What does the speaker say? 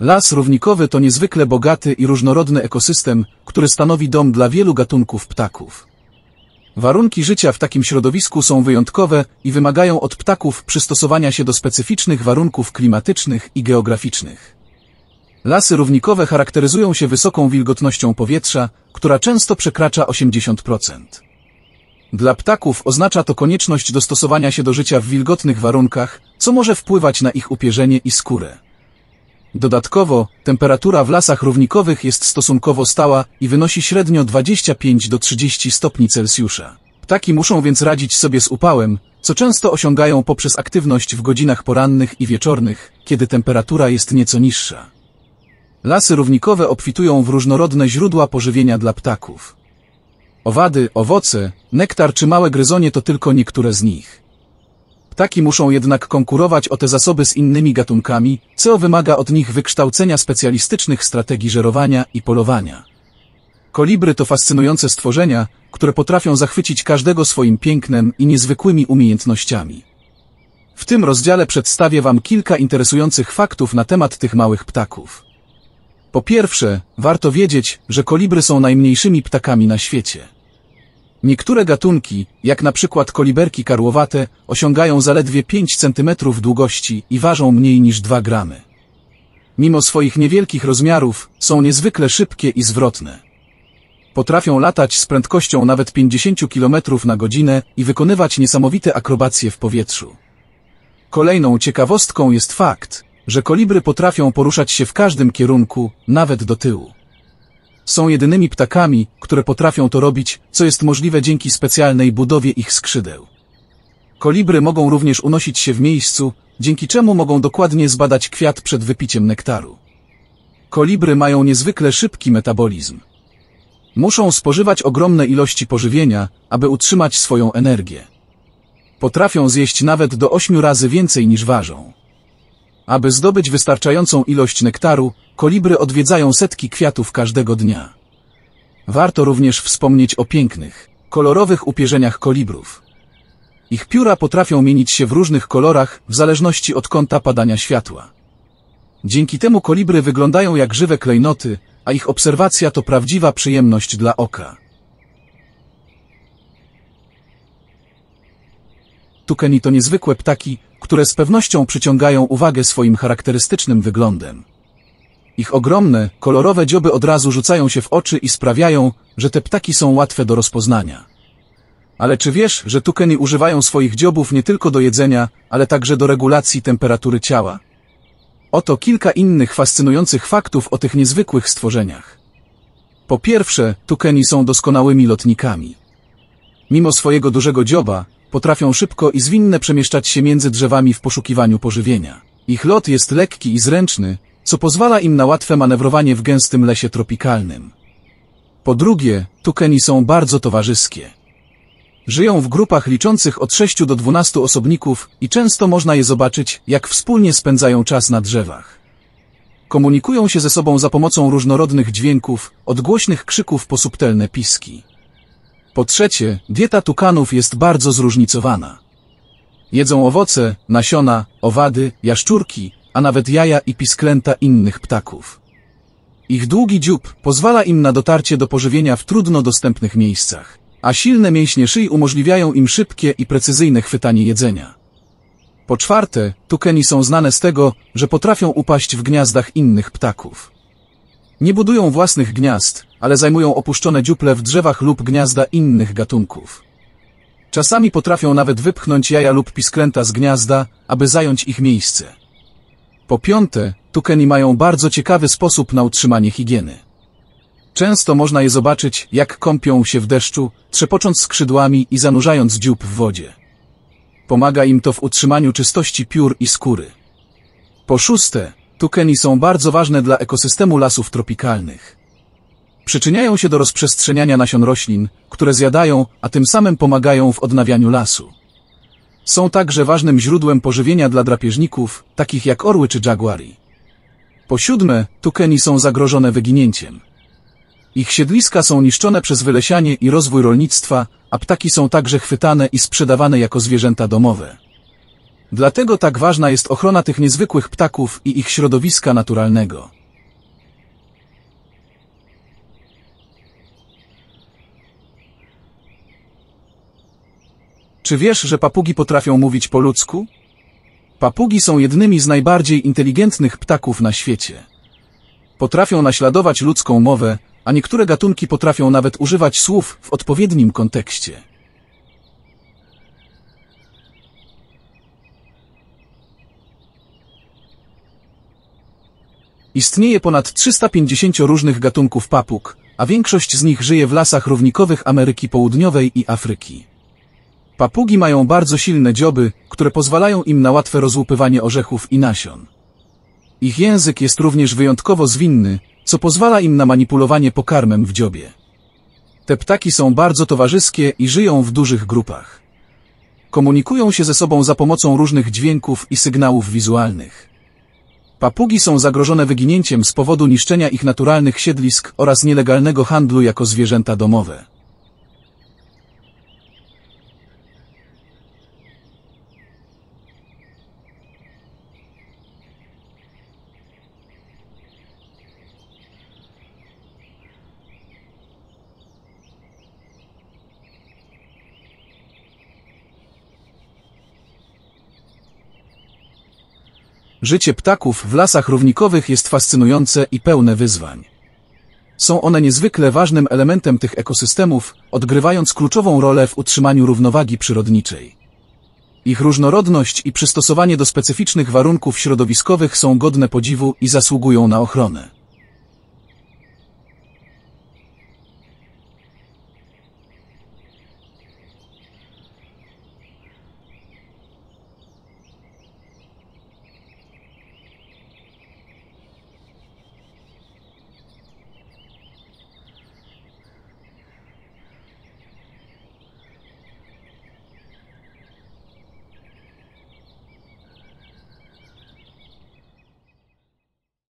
Las równikowy to niezwykle bogaty i różnorodny ekosystem, który stanowi dom dla wielu gatunków ptaków. Warunki życia w takim środowisku są wyjątkowe i wymagają od ptaków przystosowania się do specyficznych warunków klimatycznych i geograficznych. Lasy równikowe charakteryzują się wysoką wilgotnością powietrza, która często przekracza 80%. Dla ptaków oznacza to konieczność dostosowania się do życia w wilgotnych warunkach, co może wpływać na ich upierzenie i skórę. Dodatkowo, temperatura w lasach równikowych jest stosunkowo stała i wynosi średnio 25 do 30 stopni Celsjusza. Ptaki muszą więc radzić sobie z upałem, co często osiągają poprzez aktywność w godzinach porannych i wieczornych, kiedy temperatura jest nieco niższa. Lasy równikowe obfitują w różnorodne źródła pożywienia dla ptaków. Owady, owoce, nektar czy małe gryzonie to tylko niektóre z nich. Ptaki muszą jednak konkurować o te zasoby z innymi gatunkami, co wymaga od nich wykształcenia specjalistycznych strategii żerowania i polowania. Kolibry to fascynujące stworzenia, które potrafią zachwycić każdego swoim pięknem i niezwykłymi umiejętnościami. W tym rozdziale przedstawię Wam kilka interesujących faktów na temat tych małych ptaków. Po pierwsze, warto wiedzieć, że kolibry są najmniejszymi ptakami na świecie. Niektóre gatunki, jak na przykład koliberki karłowate, osiągają zaledwie 5 cm długości i ważą mniej niż 2 gramy. Mimo swoich niewielkich rozmiarów, są niezwykle szybkie i zwrotne. Potrafią latać z prędkością nawet 50 km na godzinę i wykonywać niesamowite akrobacje w powietrzu. Kolejną ciekawostką jest fakt, że kolibry potrafią poruszać się w każdym kierunku, nawet do tyłu są jedynymi ptakami, które potrafią to robić, co jest możliwe dzięki specjalnej budowie ich skrzydeł. Kolibry mogą również unosić się w miejscu, dzięki czemu mogą dokładnie zbadać kwiat przed wypiciem nektaru. Kolibry mają niezwykle szybki metabolizm. Muszą spożywać ogromne ilości pożywienia, aby utrzymać swoją energię. Potrafią zjeść nawet do ośmiu razy więcej niż ważą. Aby zdobyć wystarczającą ilość nektaru, kolibry odwiedzają setki kwiatów każdego dnia. Warto również wspomnieć o pięknych, kolorowych upierzeniach kolibrów. Ich pióra potrafią mienić się w różnych kolorach w zależności od kąta padania światła. Dzięki temu kolibry wyglądają jak żywe klejnoty, a ich obserwacja to prawdziwa przyjemność dla oka. Tukeni to niezwykłe ptaki, które z pewnością przyciągają uwagę swoim charakterystycznym wyglądem. Ich ogromne, kolorowe dzioby od razu rzucają się w oczy i sprawiają, że te ptaki są łatwe do rozpoznania. Ale czy wiesz, że tukeni używają swoich dziobów nie tylko do jedzenia, ale także do regulacji temperatury ciała? Oto kilka innych fascynujących faktów o tych niezwykłych stworzeniach. Po pierwsze, tukeni są doskonałymi lotnikami. Mimo swojego dużego dzioba, Potrafią szybko i zwinne przemieszczać się między drzewami w poszukiwaniu pożywienia. Ich lot jest lekki i zręczny, co pozwala im na łatwe manewrowanie w gęstym lesie tropikalnym. Po drugie, tukeni są bardzo towarzyskie. Żyją w grupach liczących od 6 do 12 osobników i często można je zobaczyć, jak wspólnie spędzają czas na drzewach. Komunikują się ze sobą za pomocą różnorodnych dźwięków, od głośnych krzyków po subtelne piski. Po trzecie, dieta tukanów jest bardzo zróżnicowana. Jedzą owoce, nasiona, owady, jaszczurki, a nawet jaja i pisklęta innych ptaków. Ich długi dziób pozwala im na dotarcie do pożywienia w trudno dostępnych miejscach, a silne mięśnie szyi umożliwiają im szybkie i precyzyjne chwytanie jedzenia. Po czwarte, tukeni są znane z tego, że potrafią upaść w gniazdach innych ptaków. Nie budują własnych gniazd, ale zajmują opuszczone dziuple w drzewach lub gniazda innych gatunków. Czasami potrafią nawet wypchnąć jaja lub piskręta z gniazda, aby zająć ich miejsce. Po piąte, tukeni mają bardzo ciekawy sposób na utrzymanie higieny. Często można je zobaczyć, jak kąpią się w deszczu, trzepocząc skrzydłami i zanurzając dziób w wodzie. Pomaga im to w utrzymaniu czystości piór i skóry. Po szóste, tukeni są bardzo ważne dla ekosystemu lasów tropikalnych przyczyniają się do rozprzestrzeniania nasion roślin, które zjadają, a tym samym pomagają w odnawianiu lasu. Są także ważnym źródłem pożywienia dla drapieżników, takich jak orły czy jaguari. Po siódme, tukeni są zagrożone wyginięciem. Ich siedliska są niszczone przez wylesianie i rozwój rolnictwa, a ptaki są także chwytane i sprzedawane jako zwierzęta domowe. Dlatego tak ważna jest ochrona tych niezwykłych ptaków i ich środowiska naturalnego. Czy wiesz, że papugi potrafią mówić po ludzku? Papugi są jednymi z najbardziej inteligentnych ptaków na świecie. Potrafią naśladować ludzką mowę, a niektóre gatunki potrafią nawet używać słów w odpowiednim kontekście. Istnieje ponad 350 różnych gatunków papug, a większość z nich żyje w lasach równikowych Ameryki Południowej i Afryki. Papugi mają bardzo silne dzioby, które pozwalają im na łatwe rozłupywanie orzechów i nasion. Ich język jest również wyjątkowo zwinny, co pozwala im na manipulowanie pokarmem w dziobie. Te ptaki są bardzo towarzyskie i żyją w dużych grupach. Komunikują się ze sobą za pomocą różnych dźwięków i sygnałów wizualnych. Papugi są zagrożone wyginięciem z powodu niszczenia ich naturalnych siedlisk oraz nielegalnego handlu jako zwierzęta domowe. Życie ptaków w lasach równikowych jest fascynujące i pełne wyzwań. Są one niezwykle ważnym elementem tych ekosystemów, odgrywając kluczową rolę w utrzymaniu równowagi przyrodniczej. Ich różnorodność i przystosowanie do specyficznych warunków środowiskowych są godne podziwu i zasługują na ochronę.